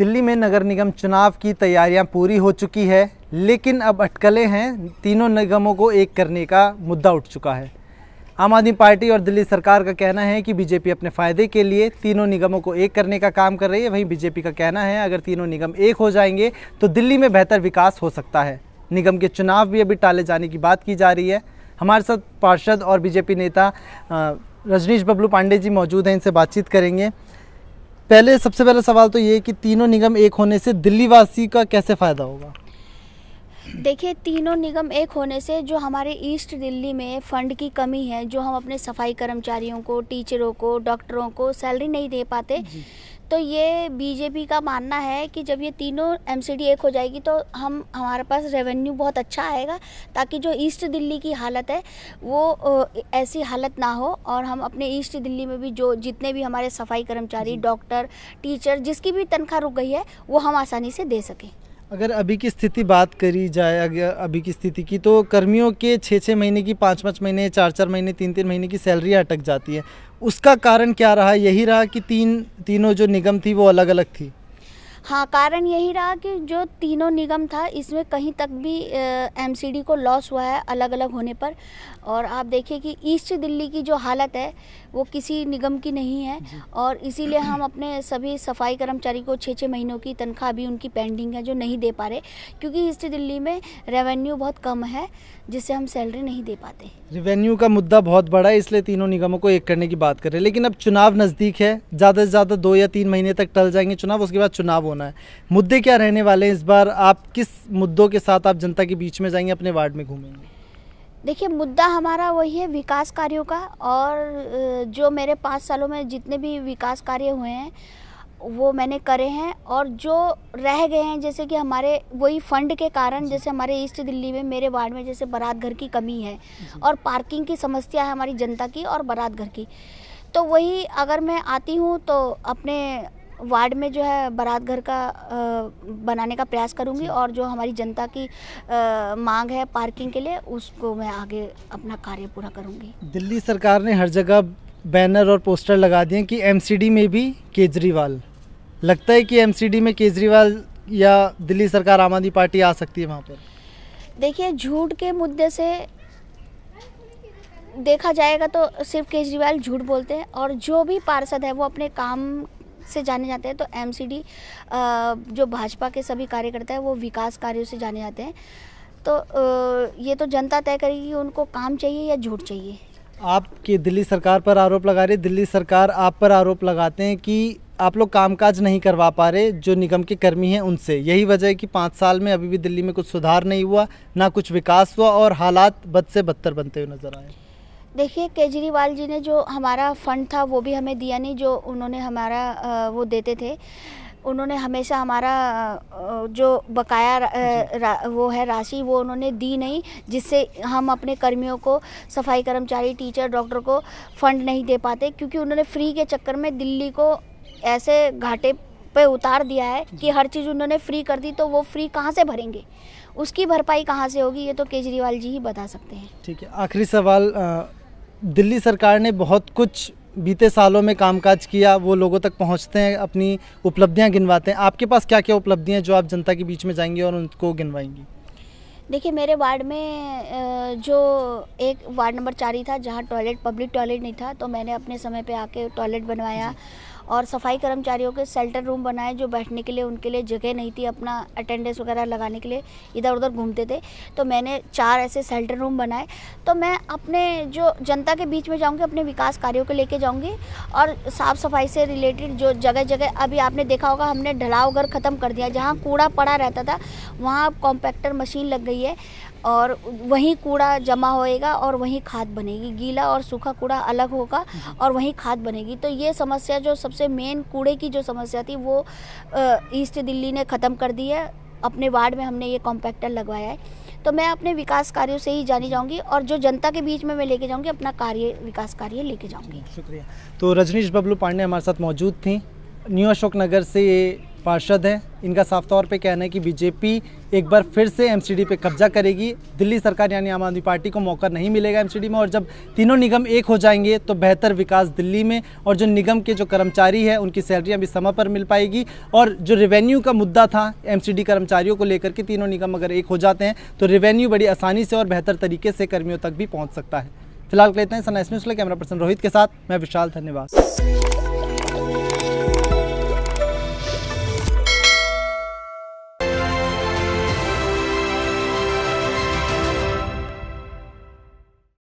दिल्ली में नगर निगम चुनाव की तैयारियां पूरी हो चुकी है लेकिन अब अटकलें हैं तीनों निगमों को एक करने का मुद्दा उठ चुका है आम आदमी पार्टी और दिल्ली सरकार का कहना है कि बीजेपी अपने फ़ायदे के लिए तीनों निगमों को एक करने का काम कर रही है वहीं बीजेपी का कहना है अगर तीनों निगम एक हो जाएंगे तो दिल्ली में बेहतर विकास हो सकता है निगम के चुनाव भी अभी टाले जाने की बात की जा रही है हमारे साथ पार्षद और बीजेपी नेता रजनीश बबलू पांडे जी मौजूद हैं इनसे बातचीत करेंगे पहले सबसे पहला सवाल तो ये कि तीनों निगम एक होने से दिल्ली वासी का कैसे फ़ायदा होगा देखिए तीनों निगम एक होने से जो हमारे ईस्ट दिल्ली में फ़ंड की कमी है जो हम अपने सफाई कर्मचारियों को टीचरों को डॉक्टरों को सैलरी नहीं दे पाते तो ये बीजेपी का मानना है कि जब ये तीनों एमसीडी एक हो जाएगी तो हम हमारे पास रेवेन्यू बहुत अच्छा आएगा ताकि जो ईस्ट दिल्ली की हालत है वो ऐसी हालत ना हो और हम अपने ईस्ट दिल्ली में भी जो जितने भी हमारे सफाई कर्मचारी डॉक्टर टीचर जिसकी भी तनख्वाह रुक गई है वो हम आसानी से दे सकें अगर अभी की स्थिति बात करी जाए अभी की स्थिति की तो कर्मियों के छः छः महीने की पाँच पाँच महीने चार चार महीने तीन तीन महीने की सैलरी अटक जाती है उसका कारण क्या रहा यही रहा कि तीन तीनों जो निगम थी वो अलग अलग थी हाँ कारण यही रहा कि जो तीनों निगम था इसमें कहीं तक भी एमसीडी को लॉस हुआ है अलग अलग होने पर और आप देखिए कि ईस्ट दिल्ली की जो हालत है वो किसी निगम की नहीं है और इसीलिए हम अपने सभी सफाई कर्मचारी को छः छः महीनों की तनख्वाह भी उनकी पेंडिंग है जो नहीं दे पा रहे क्योंकि ईस्ट दिल्ली में रेवेन्यू बहुत कम है जिससे हम सैलरी नहीं दे पाते रेवेन्यू का मुद्दा बहुत बड़ा है इसलिए तीनों निगमों को एक करने की बात कर रहे हैं लेकिन अब चुनाव नज़दीक है ज़्यादा से ज़्यादा दो या तीन महीने तक टल जाएंगे चुनाव उसके बाद चुनाव होना है मुद्दे क्या रहने वाले हैं इस बार आप किस मुद्दों के साथ आप जनता के बीच में जाएंगे अपने वार्ड में घूमेंगे देखिए मुद्दा हमारा वही है विकास कार्यों का और जो मेरे पाँच सालों में जितने भी विकास कार्य हुए हैं वो मैंने करे हैं और जो रह गए हैं जैसे कि हमारे वही फंड के कारण जैसे हमारे ईस्ट दिल्ली में मेरे वार्ड में जैसे बारात घर की कमी है और पार्किंग की समस्या है हमारी जनता की और बारात घर की तो वही अगर मैं आती हूँ तो अपने वार्ड में जो है बारात घर का बनाने का प्रयास करूँगी और जो हमारी जनता की मांग है पार्किंग के लिए उसको मैं आगे अपना कार्य पूरा करूंगी दिल्ली सरकार ने हर जगह बैनर और पोस्टर लगा दिए कि एमसीडी में भी केजरीवाल लगता है कि एमसीडी में केजरीवाल या दिल्ली सरकार आम आदमी पार्टी आ सकती है वहाँ पर देखिए झूठ के मुद्दे से देखा जाएगा तो सिर्फ केजरीवाल झूठ बोलते हैं और जो भी पार्षद है वो अपने काम से जाने जाते हैं तो एमसीडी जो भाजपा के सभी कार्यकर्ता है वो विकास कार्यों से जाने जाते हैं तो ये तो जनता तय करेगी उनको काम चाहिए या झूठ चाहिए आपकी दिल्ली सरकार पर आरोप लगा रही दिल्ली सरकार आप पर आरोप लगाते हैं कि आप लोग कामकाज नहीं करवा पा रहे जो निगम के कर्मी हैं उनसे यही वजह है कि पाँच साल में अभी भी दिल्ली में कुछ सुधार नहीं हुआ ना कुछ विकास हुआ और हालात बद से बदतर बनते हुए नजर आए देखिए केजरीवाल जी ने जो हमारा फंड था वो भी हमें दिया नहीं जो उन्होंने हमारा वो देते थे उन्होंने हमेशा हमारा जो बकाया वो है राशि वो उन्होंने दी नहीं जिससे हम अपने कर्मियों को सफाई कर्मचारी टीचर डॉक्टर को फंड नहीं दे पाते क्योंकि उन्होंने फ्री के चक्कर में दिल्ली को ऐसे घाटे पे उतार दिया है कि हर चीज़ उन्होंने फ्री कर दी तो वो फ्री कहाँ से भरेंगे उसकी भरपाई कहाँ से होगी ये तो केजरीवाल जी ही बता सकते हैं ठीक है आखिरी सवाल दिल्ली सरकार ने बहुत कुछ बीते सालों में कामकाज किया वो लोगों तक पहुंचते हैं अपनी उपलब्धियां गिनवाते हैं आपके पास क्या क्या उपलब्धियां जो आप जनता के बीच में जाएंगी और उनको गिनवाएंगी देखिए मेरे वार्ड में जो एक वार्ड नंबर चार ही था जहाँ टॉयलेट पब्लिक टॉयलेट नहीं था तो मैंने अपने समय पे आके टॉयलेट बनवाया और सफाई कर्मचारियों के सेल्टर रूम बनाए जो बैठने के लिए उनके लिए जगह नहीं थी अपना अटेंडेंस वगैरह लगाने के लिए इधर उधर घूमते थे तो मैंने चार ऐसे सेल्टर रूम बनाए तो मैं अपने जो जनता के बीच में जाऊँगी अपने विकास कार्यों को लेके जाऊँगी और साफ़ सफाई से रिलेटेड जो जगह जगह अभी आपने देखा होगा हमने ढलाव घर ख़त्म कर दिया जहाँ कूड़ा पड़ा रहता था वहाँ कॉम्पैक्टर मशीन लग गई है और वहीं कूड़ा जमा होएगा और वहीं खाद बनेगी गीला और सूखा कूड़ा अलग होगा और वहीं खाद बनेगी तो ये समस्या जो सबसे मेन कूड़े की जो समस्या थी वो ईस्ट दिल्ली ने ख़त्म कर दी है अपने वार्ड में हमने ये कॉम्पैक्टर लगवाया है तो मैं अपने विकास कार्यों से ही जानी जाऊंगी और जो जनता के बीच में मैं लेके जाऊंगी अपना कार्य विकास कार्य लेके जाऊंगी शुक्रिया तो रजनीश बबलू पांडे हमारे साथ मौजूद थी न्यू अशोक नगर से पार्षद हैं इनका साफ तौर पे कहना है कि बीजेपी एक बार फिर से एमसीडी पे कब्जा करेगी दिल्ली सरकार यानी आम आदमी पार्टी को मौका नहीं मिलेगा एमसीडी में और जब तीनों निगम एक हो जाएंगे तो बेहतर विकास दिल्ली में और जो निगम के जो कर्मचारी हैं उनकी सैलरियाँ भी समय पर मिल पाएगी और जो रेवेन्यू का मुद्दा था एम कर्मचारियों को लेकर के तीनों निगम अगर एक हो जाते हैं तो रेवेन्यू बड़ी आसानी से और बेहतर तरीके से कर्मियों तक भी पहुँच सकता है फिलहाल कहते हैं Sana news camera person Rohit के साथ मैं विशाल धन्यवाद